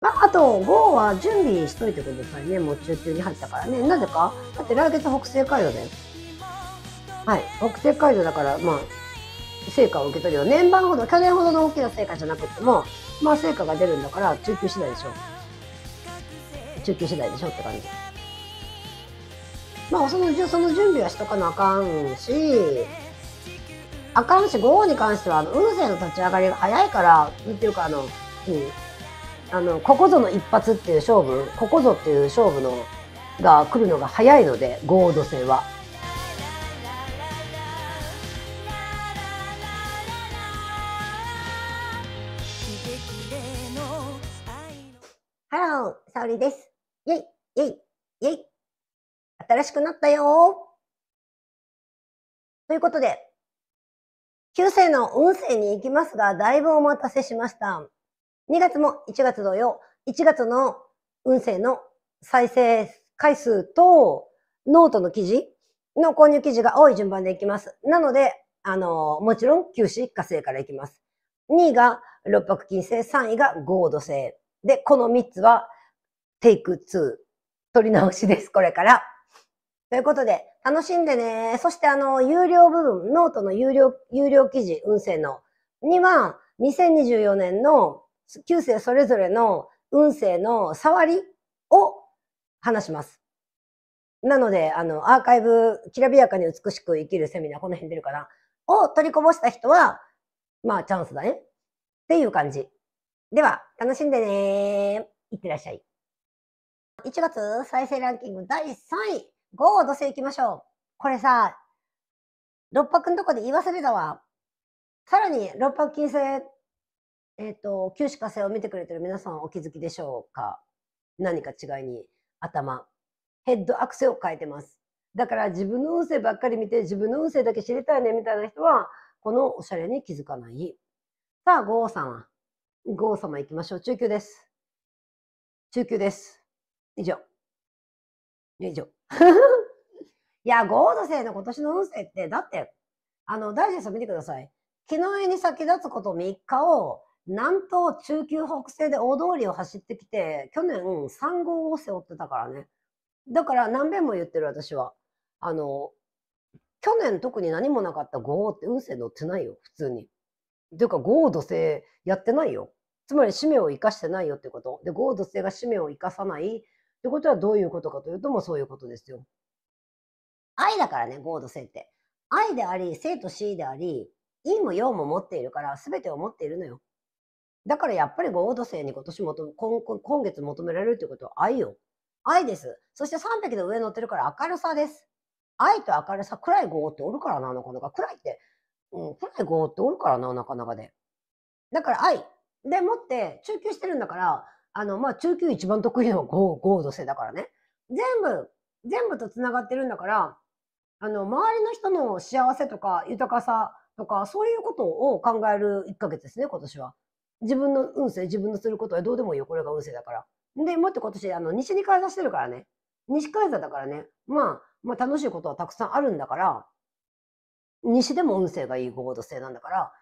まあ、あと、GO は準備しといてくださいね。もう中級に入ったからね。なぜかだって来月北西海道だよ。はい。北西海道だから、まあ、成果を受け取るよ。年番ほど、去年ほどの大きな成果じゃなくても、まあ成果が出るんだから、中級次第でしょ。中級次第でしょって感じ。まあ、その、その準備はしとかなあかんし、あかんし、GO に関しては、あの、運勢の立ち上がりが早いから、っていうか、あの、うん。あのここぞの一発っていう勝負ここぞっていう勝負のが来るのが早いのでゴード戦は。ハロー、サオリです。イェイ、イェイ、イェイ。新しくなったよということで、旧世の運勢に行きますが、だいぶお待たせしました。2月も1月同様、1月の運勢の再生回数と、ノートの記事の購入記事が多い順番でいきます。なので、あの、もちろん、九死火星からいきます。2位が六白金星、3位が合土星。で、この3つは、テイク2。取り直しです、これから。ということで、楽しんでね。そして、あの、有料部分、ノートの有料、有料記事、運勢の、には、2024年の九世それぞれの運勢の触りを話します。なので、あの、アーカイブ、きらびやかに美しく生きるセミナー、この辺出るかな、を取りこぼした人は、まあ、チャンスだね。っていう感じ。では、楽しんでねいってらっしゃい。1月再生ランキング第3位、ゴー土星行きましょう。これさ、六白のとこで言い忘れたわ。さらに、六白金星えっ、ー、と、九死火星を見てくれてる皆さんお気づきでしょうか何か違いに頭、ヘッドアクセを変えてます。だから自分の運勢ばっかり見て自分の運勢だけ知りたいねみたいな人は、このおしゃれに気づかない。さあ、ゴー様。ゴー様行きましょう。中級です。中級です。以上。以上。いや、ゴード星の今年の運勢って、だって、あの、大事ジェ見てください。昨日に先立つこと3日を南東、中級北西で大通りを走ってきて、去年3号を背負ってたからね。だから何遍も言ってる私は。あの、去年特に何もなかった5号って運勢乗ってないよ、普通に。というか5号土星やってないよ。つまり使命を生かしてないよってこと。で、5号土星が使命を生かさないってことはどういうことかというと、もうそういうことですよ。愛だからね、5号土星って。愛であり、生と死であり、陰も陽も持っているから、全てを持っているのよ。だからやっぱり合同性に今年求今今月求められるということは愛よ。愛です。そして3匹で上乗ってるから明るさです。愛と明るさ、暗い業っておるからな、なかなか。暗いって、うん、暗い業っておるからな、なかなかで。だから愛。でもって、中級してるんだから、あの、まあ、中級一番得意なのは合合同性だからね。全部、全部と繋がってるんだから、あの、周りの人の幸せとか豊かさとか、そういうことを考える1ヶ月ですね、今年は。自分の運勢、自分のすることはどうでもいいよ。これが運勢だから。で、もっと今年、あの、西に帰座してるからね。西帰座だからね。まあ、まあ楽しいことはたくさんあるんだから、西でも運勢がいいとせいなんだから、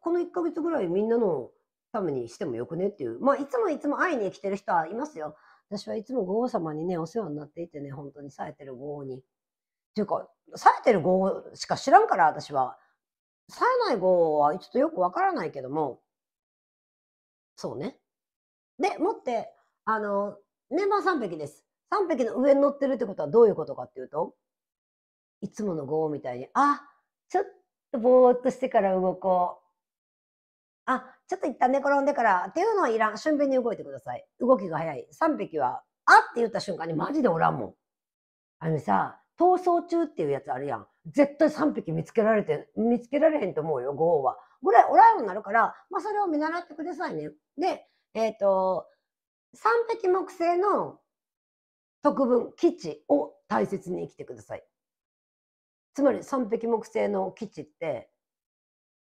この1ヶ月ぐらいみんなのためにしてもよくねっていう。まあ、いつもいつも会いに来てる人はいますよ。私はいつもご王様にね、お世話になっていてね、本当に冴えてるご王に。っていうか、冴えてるご王しか知らんから、私は。冴えない語はちょっとよくわからないけども、そうね。で、もって、あの、メンバー3匹です。3匹の上に乗ってるってことはどういうことかっていうと、いつもの語みたいに、あ、ちょっとぼーっとしてから動こう。あ、ちょっと一旦寝転んでからっていうのはいらん。俊敏に動いてください。動きが早い。3匹は、あって言った瞬間にマジでおらんもん。あのさ、逃走中っていうやつあるやん。絶対3匹見つけられて、見つけられへんと思うよ、ゴーは。ぐらいおらんようになるから、まあ、それを見習ってくださいね。で、えっ、ー、と、3匹木星の特分、基地を大切に生きてください。つまり3匹木星の基地って、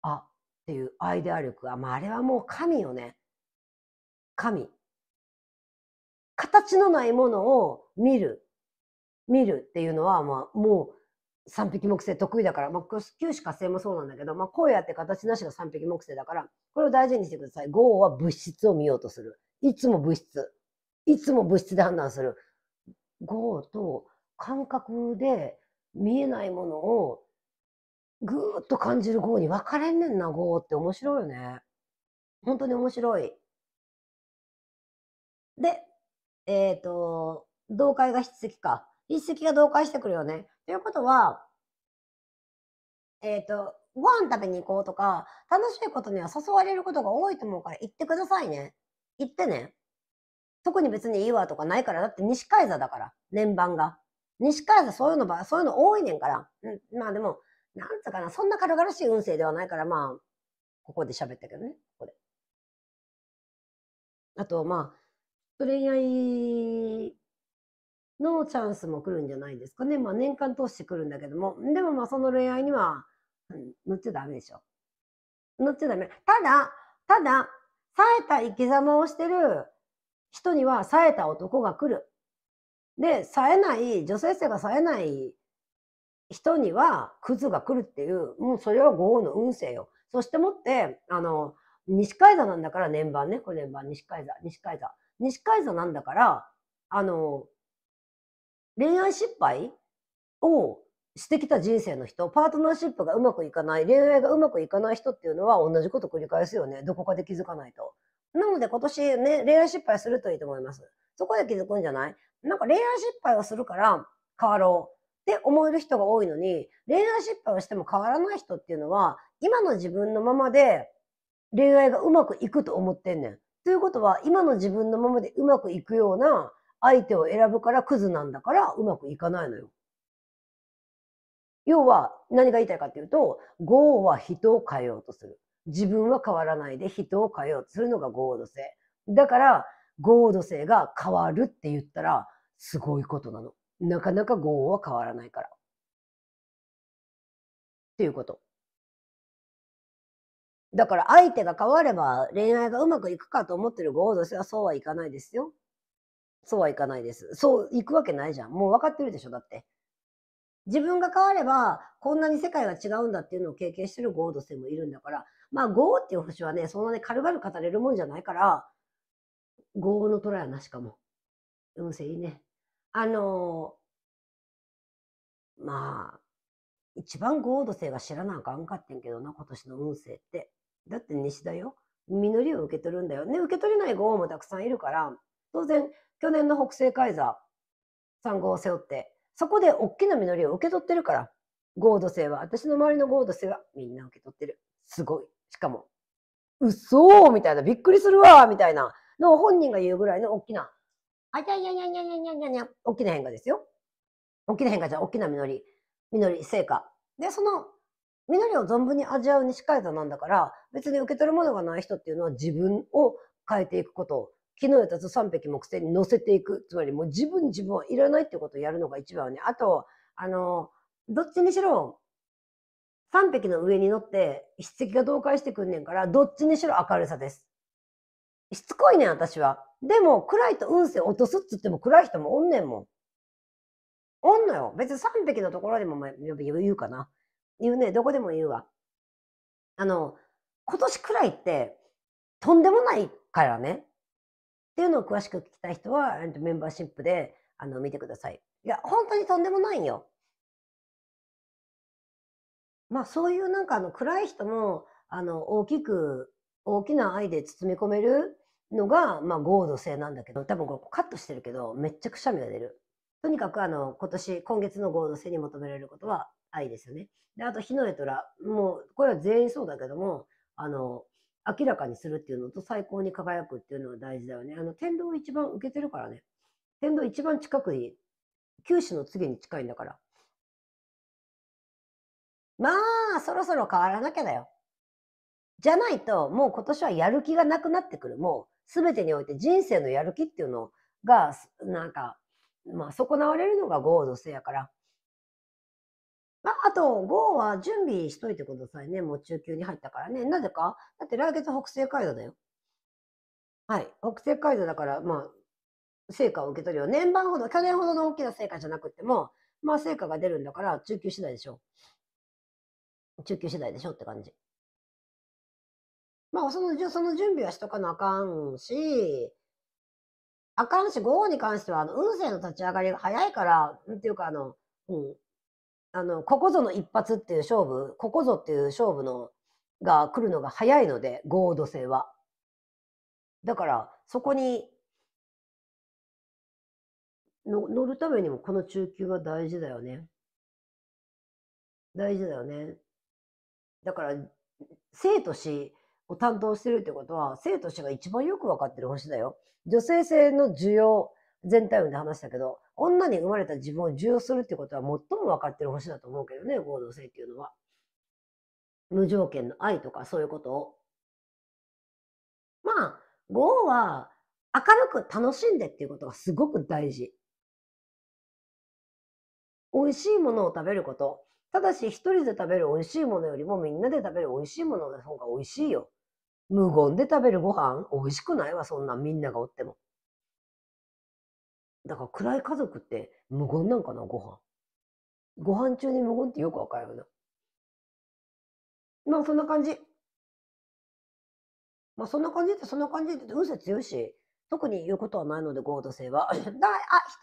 あっていうアイデア力は、まあ、あれはもう神よね。神。形のないものを見る、見るっていうのは、まあ、もう三匹木星得意だから、まあ、九死火星もそうなんだけど、まあ、こうやって形なしが三匹木星だから、これを大事にしてください。五は物質を見ようとする。いつも物質。いつも物質で判断する。五と感覚で見えないものをぐーっと感じる五に分かれんねんな、五って面白いよね。本当に面白い。で、えっ、ー、と、同会が筆跡か。一石が同化してくるよね。ということは、えっ、ー、と、ご飯食べに行こうとか、楽しいことには誘われることが多いと思うから行ってくださいね。行ってね。特に別にいいわとかないから、だって西海座だから、年番が。西海座そういうのば、そういうの多いねんから。うん、まあでも、なんつうかな、そんな軽々しい運勢ではないから、まあ、ここで喋ったけどね、ここで。あと、まあ、恋愛のチャンスも来るんじゃないですかね。まあ年間通して来るんだけども、でもまあその恋愛には、うん、乗っちゃダメでしょ。乗っちゃダメ。ただ、ただ、冴えた生き様をしてる人には冴えた男が来る。で、冴えない、女性性が冴えない人にはクズが来るっていう、もうそれは豪の運勢よ。そしてもって、あの、西海座なんだから年番ね、これ年番、西海座、西海座。西海座なんだから、あの、恋愛失敗をしてきた人生の人、パートナーシップがうまくいかない、恋愛がうまくいかない人っていうのは同じこと繰り返すよね。どこかで気づかないと。なので今年ね、恋愛失敗するといいと思います。そこで気づくんじゃないなんか恋愛失敗をするから変わろうって思える人が多いのに、恋愛失敗をしても変わらない人っていうのは、今の自分のままで恋愛がうまくいくと思ってんねん。ということは、今の自分のままでうまくいくような相手を選ぶからクズなんだからうまくいかないのよ。要は何が言いたいかっていうと、業は人を変えようとする。自分は変わらないで人を変えようとするのが合土性。だから、合土性が変わるって言ったら、すごいことなの。なかなか合は変わらないから。っていうこと。だから相手が変われば恋愛がうまくいくかと思ってる合土性はそうはいかないですよ。そうはいかないです。そう、行くわけないじゃん。もう分かってるでしょ、だって。自分が変われば、こんなに世界が違うんだっていうのを経験してるゴード星もいるんだから、まあ、ゴーっていう星はね、そんなに軽々語れるもんじゃないから、ゴーの虎やな、しかも。運勢いいね。あのー、まあ、一番ゴード星が知らなあかんかってんけどな、今年の運勢って。だって西だよ。実りを受け取るんだよ。ね、受け取れないゴーもたくさんいるから、当然去年の北西カイザー3号を背負ってそこで大きな実りを受け取ってるからゴード星は私の周りのゴード星はみんな受け取ってるすごいしかも嘘みたいなびっくりするわみたいなのを本人が言うぐらいの大きなあにゃにゃにゃにゃにゃにゃにゃにゃ大きな変化ですよ大きな変化じゃ大きな実り実り成果でその実りを存分に味わう西海座なんだから別に受け取るものがない人っていうのは自分を変えていくこと木の枝と三匹木星に乗せていく。つまりもう自分自分はいらないってことをやるのが一番ね。あと、あの、どっちにしろ、三匹の上に乗って筆跡が同化してくんねんから、どっちにしろ明るさです。しつこいねん、私は。でも、暗いと運勢落とすっつっても暗い人もおんねんもん。おんのよ。別に3匹のところでも言うかな。言うね。どこでも言うわ。あの、今年くらいって、とんでもないからね。っていうのを詳しく聞きたい人は、メンバーシップであの見てください。いや、本当にとんでもないよ。まあ、そういうなんかあの暗い人もあの大きく大きな愛で包み込めるのが、まあ、ード性なんだけど多分これカットしてるけどめっちゃくしゃみが出るとにかくあの今年今月のード性に求められることは愛ですよねであと火の絵虎もうこれは全員そうだけどもあの明らかにするっていうのと最高に輝くっていうのは大事だよね。あの、天道一番受けてるからね。天道一番近くに、九死の次に近いんだから。まあ、そろそろ変わらなきゃだよ。じゃないと、もう今年はやる気がなくなってくる。もう、すべてにおいて人生のやる気っていうのが、なんか、まあ、損なわれるのが豪土性やから。まあ、あと、ーは準備しといてくださいね。もう中級に入ったからね。なぜかだって来月北西街道だよ。はい。北西街道だから、まあ、成果を受け取るよ。年番ほど、去年ほどの大きな成果じゃなくても、まあ、成果が出るんだから、中級次第でしょ。中級次第でしょって感じ。まあ、その、その準備はしとかなあかんし、あかんし、午後に関しては、あの、運勢の立ち上がりが早いから、っていうか、あの、うん、あのここぞの一発っていう勝負ここぞっていう勝負のが来るのが早いのでゴードは。だからそこにの乗るためにもこの中級は大事だよね。大事だよね。だから生と死を担当してるってことは生と死が一番よく分かってる星だよ。女性性の需要全体運で話したけど女に生まれた自分を重要するってことは最も分かってる星だと思うけどね、合同性っていうのは。無条件の愛とかそういうことを。まあ、合は明るく楽しんでっていうことがすごく大事。美味しいものを食べること。ただし一人で食べる美味しいものよりもみんなで食べる美味しいものの方が美味しいよ。無言で食べるご飯美味しくないわ、そんなみんながおっても。だから暗い家族って無言なんかな、ご飯。ご飯中に無言ってよくわかるよな。まあそんな感じ。まあそんな感じってそんな感じって運勢強いし、特に言うことはないので、ゴード性は。あ、一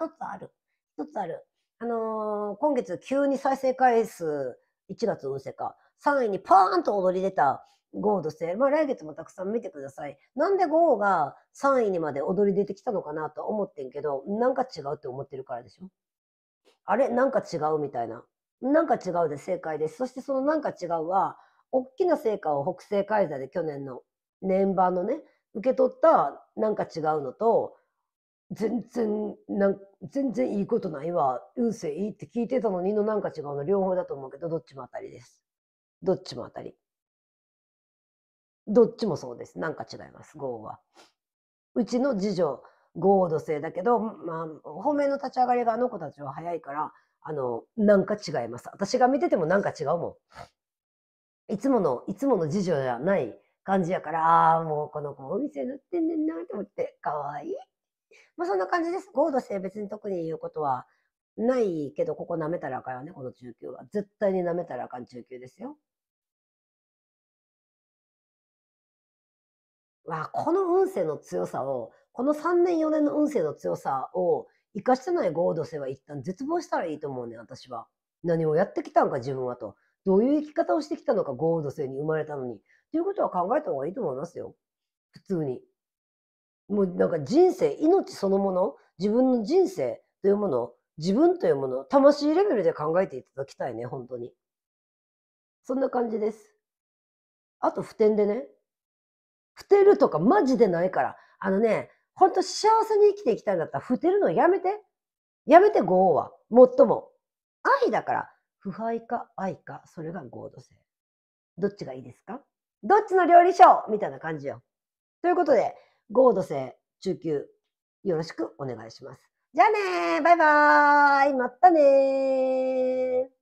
つある。一つある。あのー、今月急に再生回数、1月運勢か、3位にパーンと踊り出たゴードセまあ来月もたくさん見てください。なんでゴーが3位にまで踊り出てきたのかなと思ってんけど、なんか違うって思ってるからでしょあれなんか違うみたいな。なんか違うで正解です。そしてそのなんか違うは、大きな成果を北西海座で去年の年版のね、受け取ったなんか違うのと、全然、なん全然いいことないわ。運勢いいって聞いてたのにのなんか違うの両方だと思うけど、どっちも当たりです。どっちも当たり。どっちもそうです。なんか違います、豪は。うちの次女、豪土星だけど、まあ、本命の立ち上がりがあの子たちは早いから、あの、なんか違います。私が見ててもなんか違うもん。いつもの、いつもの次女じゃない感じやから、ああ、もうこの子お店塗ってんねんなと思って、かわいい。まあそんな感じです。豪土星別に特に言うことはないけど、ここ舐めたらあかんよね、この中級は。絶対に舐めたらあかん中級ですよ。わこの運勢の強さをこの3年4年の運勢の強さを生かしてないゴード星は一旦絶望したらいいと思うね私は何をやってきたんか自分はとどういう生き方をしてきたのかゴード星に生まれたのにということは考えた方がいいと思いますよ普通にもうなんか人生命そのもの自分の人生というものを自分というもの魂レベルで考えていただきたいね本当にそんな感じですあと普天でねふてるとかマジでないから。あのね、ほんと幸せに生きていきたいんだったら、ふてるのやめて。やめてごうは。もっとも。愛だから、腐敗か愛か、それが合同性。どっちがいいですかどっちの料理賞みたいな感じよ。ということで、合同性中級、よろしくお願いします。じゃあねーバイバーイまたねー